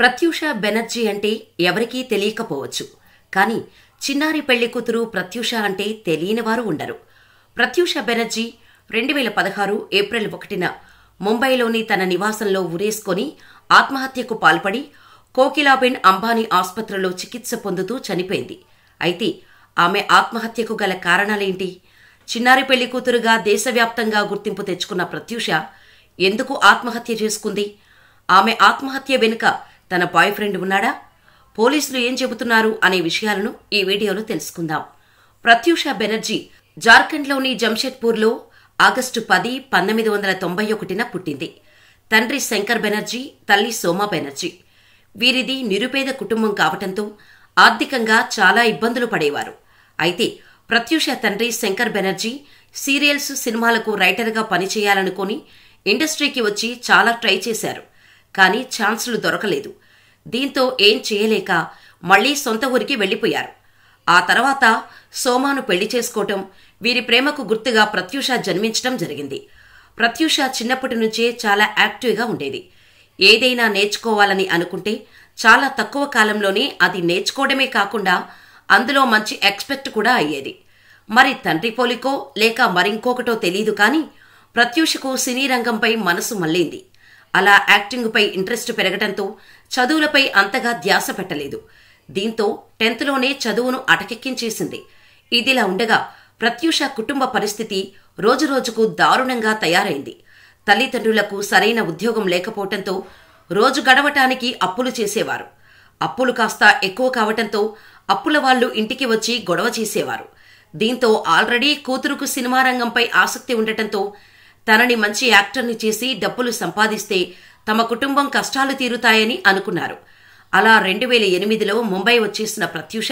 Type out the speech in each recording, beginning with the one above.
ప్రత్యూష బెనర్జీ అంటే ఎవరికీ తెలియకపోవచ్చు కానీ చిన్నారి పెళ్లి కూతురు ప్రత్యూష అంటే తెలియని వారు ఉండరు ప్రత్యూష బెనర్జీ రెండు వేల పదహారు ఏప్రిల్ ఒకటిన ముంబైలోని తన నివాసంలో ఉరేసుకొని ఆత్మహత్యకు పాల్పడి కోకిలాబెన్ అంబానీ ఆసుపత్రిలో చికిత్స పొందుతూ చనిపోయింది అయితే ఆమె ఆత్మహత్యకు గల కారణాలేంటి చిన్నారి పెళ్లి కూతురుగా దేశవ్యాప్తంగా గుర్తింపు తెచ్చుకున్న ప్రత్యూష ఎందుకు ఆత్మహత్య చేసుకుంది ఆమె ఆత్మహత్య వెనుక తన బాయ్ ఫ్రెండ్ ఉన్నాడా పోలీసులు ఏం చెబుతున్నారు అనే విషయాలను ఈ వీడియోలో తెలుసుకుందాం ప్రత్యూష బెనర్జీ జార్ఖండ్లోని జంషెడ్పూర్లో ఆగస్టు పది పంతొమ్మిది వందల తొంభై ఒకటిన పుట్టింది తండ్రి శంకర్ బెనర్జీ తల్లి సోమా బెనర్జీ వీరిది నిరుపేద కుటుంబం కావటంతో ఆర్థికంగా చాలా ఇబ్బందులు పడేవారు అయితే ప్రత్యూష తండ్రి శంకర్ బెనర్జీ సీరియల్స్ సినిమాలకు రైటర్గా పనిచేయాలనుకుని ఇండస్ట్రీకి వచ్చి చాలా ట్రై చేశారు కానీ ఛాన్సులు దొరకలేదు దీంతో ఏం చేయలేక మళ్లీ సొంత ఊరికి వెళ్లిపోయారు ఆ తర్వాత సోమాను పెళ్లి చేసుకోవటం వీరి ప్రేమకు గుర్తుగా ప్రత్యూష జన్మించడం జరిగింది ప్రత్యూష చిన్నప్పటి నుంచే చాలా యాక్టివ్గా ఉండేది ఏదైనా నేర్చుకోవాలని అనుకుంటే చాలా తక్కువ కాలంలోనే అది నేర్చుకోవడమే కాకుండా అందులో మంచి ఎక్స్పెక్ట్ కూడా అయ్యేది మరి తండ్రి పోలికో లేక మరింకొకటో తెలీదు కానీ ప్రత్యూషకు సినీ రంగంపై మనసు మళ్ళింది అలా యాక్టింగ్పై ఇంట్రెస్ట్ పెరగడంతో చదువులపై అంతగా ధ్యాస పెట్టలేదు దీంతో టెన్త్లోనే చదువును అటకెక్కించేసింది ఇదిలా ఉండగా ప్రత్యూష కుటుంబ పరిస్థితి రోజురోజుకు దారుణంగా తయారైంది తల్లిదండ్రులకు సరైన ఉద్యోగం లేకపోవటంతో రోజు గడవటానికి అప్పులు చేసేవారు అప్పులు కాస్త ఎక్కువ కావటంతో అప్పుల వాళ్ళు ఇంటికి వచ్చి గొడవ చేసేవారు దీంతో ఆల్రెడీ కూతురుకు సినిమా రంగంపై ఆసక్తి ఉండటంతో తనని మంచి యాక్టర్ని చేసి డబ్బులు సంపాదిస్తే తమ కుటుంబం కష్టాలు తీరుతాయని అనుకున్నారు అలా రెండు వేల ఎనిమిదిలో ముంబై వచ్చేసిన ప్రత్యూష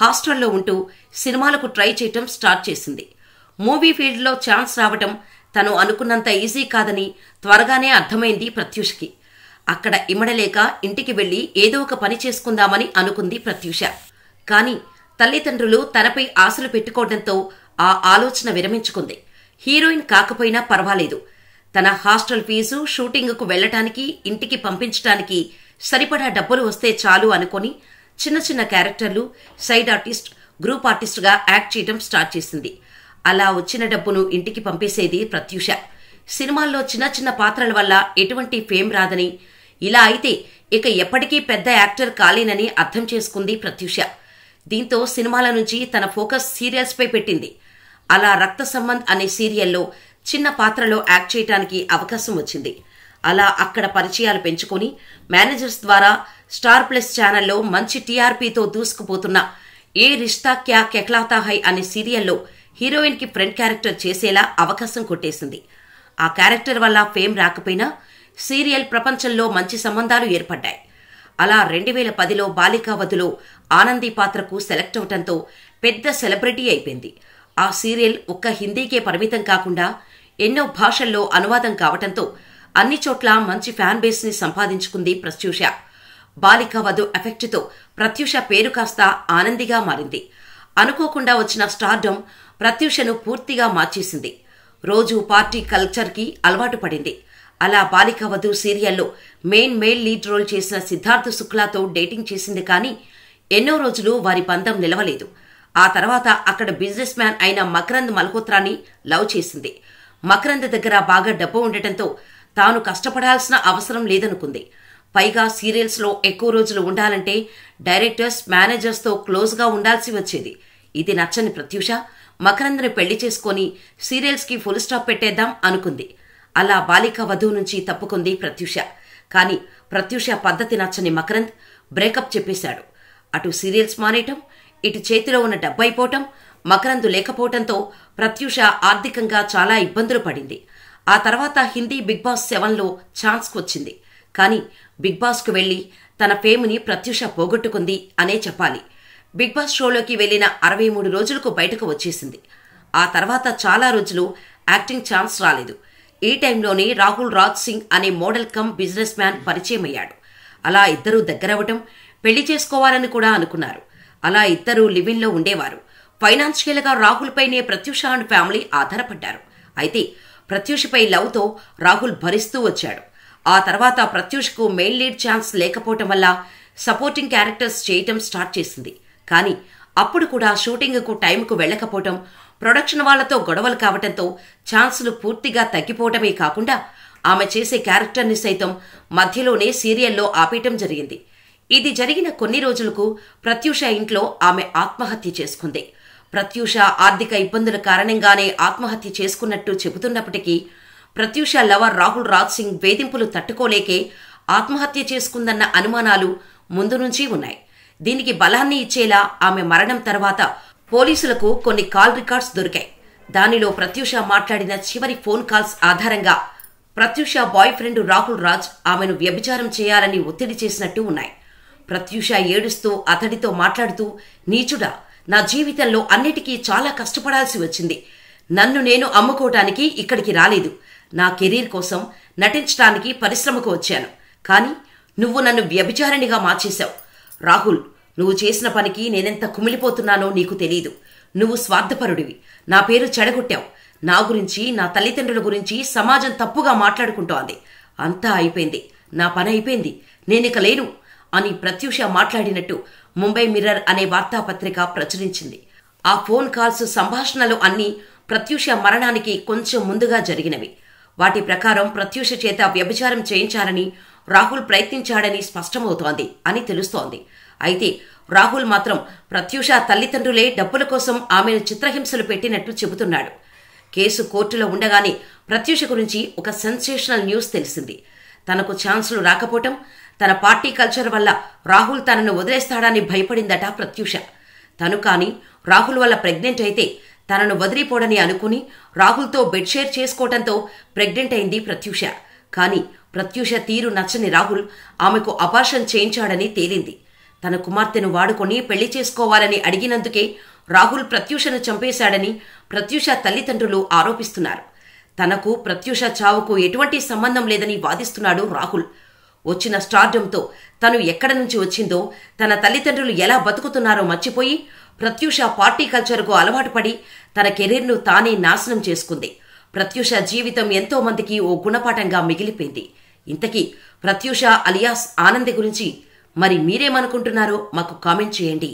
హాస్టల్లో ఉంటూ సినిమాలకు ట్రై చేయటం స్టార్ట్ చేసింది మూవీ ఫీల్డ్లో ఛాన్స్ రావటం తను అనుకున్నంత ఈజీ కాదని త్వరగానే అర్థమైంది ప్రత్యూషకి అక్కడ ఇమడలేక ఇంటికి వెళ్లి ఏదో ఒక పని చేసుకుందామని అనుకుంది ప్రత్యూష కానీ తల్లిదండ్రులు తనపై ఆశలు పెట్టుకోవడంతో ఆ ఆలోచన విరమించుకుంది హీరోయిన్ కాకపోయినా పర్వాలేదు తన హాస్టల్ ఫీజు షూటింగ్కు వెళ్లటానికి ఇంటికి పంపించటానికి సరిపడా డబ్బులు వస్తే చాలు అనుకుని చిన్న చిన్న క్యారెక్టర్లు సైడ్ ఆర్టిస్ట్ గ్రూప్ ఆర్టిస్ట్గా యాక్ట్ చేయడం స్టార్ట్ చేసింది అలా వచ్చిన డబ్బును ఇంటికి పంపేసేది ప్రత్యూష సినిమాల్లో చిన్న చిన్న పాత్రల వల్ల ఎటువంటి ఫేమ్ రాదని ఇలా అయితే ఇక ఎప్పటికీ పెద్ద యాక్టర్ కాలేనని అర్థం చేసుకుంది ప్రత్యూష దీంతో సినిమాల నుంచి తన ఫోకస్ సీరియల్స్పై పెట్టింది అలా రక్త సంబంధ్ అనే సీరియల్లో చిన్న పాత్రలో యాక్ట్ చేయటానికి అవకాశం వచ్చింది అలా అక్కడ పరిచయాలు పెంచుకొని మేనేజర్స్ ద్వారా స్టార్ ప్లస్ ఛానల్లో మంచి టీఆర్పీతో దూసుకుపోతున్న ఏ రిష్తా క్యా కెక్లాతా హై అనే సీరియల్లో హీరోయిన్ కి ఫ్రెండ్ క్యారెక్టర్ చేసేలా అవకాశం కొట్టేసింది ఆ క్యారెక్టర్ వల్ల ఫేమ్ రాకపోయినా సీరియల్ ప్రపంచంలో మంచి సంబంధాలు ఏర్పడ్డాయి అలా రెండు వేల పదిలో బాలికావధులో ఆనంది పాత్రకు సెలెక్ట్ అవటంతో పెద్ద సెలబ్రిటీ అయిపోయింది ఆ సీరియల్ ఒక్క హిందీకే పరిమితం కాకుండా ఎన్నో భాషల్లో అనువాదం కావటంతో అన్ని చోట్ల మంచి ఫ్యాన్ బేస్ని సంపాదించుకుంది ప్రత్యూష బాలిక వధు ఎఫెక్ట్తో ప్రత్యూష పేరు కాస్త ఆనందిగా మారింది అనుకోకుండా వచ్చిన స్టార్డమ్ ప్రత్యూషను పూర్తిగా మార్చేసింది రోజు పార్టీ కల్చర్కి అలవాటు పడింది అలా బాలిక వధు సీరియల్లో మెయిన్ మెయిల్ లీడ్ రోల్ చేసిన సిద్ధార్థ శుక్లాతో డేటింగ్ చేసింది కానీ ఎన్నో రోజులు వారి బంధం నిలవలేదు ఆ తర్వాత అక్కడ బిజినెస్ మ్యాన్ అయిన మకరంద్ మల్హోత్రాని లవ్ చేసింది మకరంద్ దగ్గర బాగా డబ్బు ఉండటంతో తాను కష్టపడాల్సిన అవసరం లేదనుకుంది పైగా సీరియల్స్లో ఎక్కువ రోజులు ఉండాలంటే డైరెక్టర్స్ మేనేజర్స్తో క్లోజ్గా ఉండాల్సి వచ్చేది ఇది నచ్చని ప్రత్యూష మకరందని పెళ్లి చేసుకొని సీరియల్స్కి ఫుల్ స్టాప్ పెట్టేద్దాం అనుకుంది అలా బాలిక వధువు నుంచి తప్పుకుంది ప్రత్యూష కానీ ప్రత్యూష పద్ధతి నచ్చని మకరంద్ బ్రేకప్ చెప్పేశాడు అటు సీరియల్స్ మానేయటం ఇటు చేతిలో ఉన్న డబ్బైపోవటం మకరందు లేకపోవటంతో ప్రత్యూష ఆర్థికంగా చాలా ఇబ్బందులు పడింది ఆ తర్వాత హిందీ బిగ్ బాస్ సెవెన్లో ఛాన్స్కు వచ్చింది కానీ బిగ్ బాస్కు వెళ్లి తన ఫేముని ప్రత్యూష పోగొట్టుకుంది అనే చెప్పాలి బిగ్ బాస్ షోలోకి వెళ్లిన అరవై మూడు రోజులకు బయటకు వచ్చేసింది ఆ తర్వాత చాలా రోజులు యాక్టింగ్ ఛాన్స్ రాలేదు ఈ టైంలోనే రాహుల్ రాజ్ సింగ్ అనే మోడల్ కమ్ బిజినెస్ మ్యాన్ పరిచయం అయ్యాడు అలా ఇద్దరూ దగ్గరవటం పెళ్లి చేసుకోవాలని కూడా అనుకున్నారు అలా ఇద్దరూ లివిన్లో ఉండేవారు ఫైనాన్షియల్గా రాహుల్పైనే ప్రత్యూష అండ్ ఫ్యామిలీ ఆధారపడ్డారు అయితే ప్రత్యూషపై లవ్తో రాహుల్ భరిస్తూ వచ్చాడు ఆ తర్వాత ప్రత్యూష్కు మెయిన్ లీడ్ ఛాన్స్ లేకపోవటం వల్ల సపోర్టింగ్ క్యారెక్టర్స్ చేయటం స్టార్ట్ చేసింది కానీ అప్పుడు కూడా షూటింగ్కు టైంకు వెళ్ళకపోవటం ప్రొడక్షన్ వాళ్లతో గొడవలు కావటంతో ఛాన్సులు పూర్తిగా తగ్గిపోవటమే కాకుండా ఆమె చేసే క్యారెక్టర్ని సైతం మధ్యలోనే సీరియల్లో ఆపేయటం జరిగింది ఇది జరిగిన కొన్ని రోజులకు ప్రత్యూష ఇంట్లో ఆమె ఆత్మహత్య చేసుకుంది ప్రత్యూష ఆర్థిక ఇబ్బందుల కారణంగానే ఆత్మహత్య చేసుకున్నట్టు చెబుతున్నప్పటికీ ప్రత్యూష లవర్ రాహుల్ రాజ్ సింగ్ వేధింపులు తట్టుకోలేకే ఆత్మహత్య చేసుకుందన్న అనుమానాలు ముందు నుంచి ఉన్నాయి దీనికి బలాన్ని ఇచ్చేలా ఆమె మరణం తర్వాత పోలీసులకు కొన్ని కాల్ రికార్డ్స్ దొరికాయి దానిలో ప్రత్యూష మాట్లాడిన చివరి ఫోన్ కాల్స్ ఆధారంగా ప్రత్యూష బాయ్ ఫ్రెండ్ రాహుల్ రాజ్ ఆమెను వ్యభిచారం చేయాలని ఒత్తిడి చేసినట్టు ఉన్నాయి ప్రత్యూష ఏడుస్తూ అతడితో మాట్లాడుతూ నీచుడా నా జీవితంలో అన్నిటికీ చాలా కష్టపడాల్సి వచ్చింది నన్ను నేను అమ్ముకోవటానికి ఇక్కడికి రాలేదు నా కెరీర్ కోసం నటించడానికి పరిశ్రమకు వచ్చాను కానీ నువ్వు నన్ను వ్యభిచారిణిగా మార్చేశావు రాహుల్ నువ్వు చేసిన పనికి నేనెంత కుమిలిపోతున్నానో నీకు తెలీదు నువ్వు స్వార్థపరుడివి నా పేరు చెడగొట్టావు నా గురించి నా తల్లిదండ్రుల గురించి సమాజం తప్పుగా మాట్లాడుకుంటోంది అంతా అయిపోయింది నా పని అయిపోయింది నేనిక లేను అని ప్రత్యూష మాట్లాడినట్టు ముంబై మిర్రర్ అనే వార్తాపత్రిక ప్రచురించింది ఆ ఫోన్ కాల్స్ సంభాషణలు అన్నీ ప్రత్యూష మరణానికి కొంచెం ముందుగా జరిగినవి వాటి ప్రకారం ప్రత్యూష చేత వ్యభిచారం చేయించాలని రాహుల్ ప్రయత్నించాడని స్పష్టమవుతోంది అని తెలుస్తోంది అయితే రాహుల్ మాత్రం ప్రత్యూష తల్లిదండ్రులే డబ్బుల కోసం ఆమెను చిత్రహింసలు పెట్టినట్టు చెబుతున్నాడు కేసు కోర్టులో ఉండగానే ప్రత్యూష గురించి ఒక సెన్సేషనల్ న్యూస్ తెలిసింది తనకు ఛాన్సులు రాకపోవటం తన పార్టీ కల్చర్ వల్ల రాహుల్ తనను వదిలేస్తాడని భయపడిందట ప్రత్యూష తను కాని రాహుల్ వల్ల ప్రెగ్నెంట్ అయితే తనను వదిలిపోడని అనుకుని రాహుల్తో బెడ్ షేర్ చేసుకోవటంతో ప్రెగ్నెంట్ అయింది ప్రత్యూష కానీ ప్రత్యూష తీరు నచ్చని రాహుల్ ఆమెకు అపార్షన్ చేయించాడని తేలింది తన కుమార్తెను వాడుకొని పెళ్లి చేసుకోవాలని అడిగినందుకే రాహుల్ ప్రత్యూషను చంపేశాడని ప్రత్యూష తల్లిదండ్రులు ఆరోపిస్తున్నారు తనకు ప్రత్యూష చావుకు ఎటువంటి సంబంధం లేదని వాదిస్తున్నాడు రాహుల్ వచ్చిన స్టార్డంతో తను ఎక్కడి నుంచి వచ్చిందో తన తల్లిదండ్రులు ఎలా బతుకుతున్నారో మర్చిపోయి ప్రత్యూష పార్టీ కల్చర్కు అలవాటు పడి తన కెరీర్ను తానే నాశనం చేసుకుంది ప్రత్యూష జీవితం ఎంతో మందికి ఓ గుణపాఠంగా మిగిలిపోయింది ఇంతకీ ప్రత్యూష అలియాస్ ఆనంద్ గురించి మరి మీరేమనుకుంటున్నారో మాకు కామెంట్ చేయండి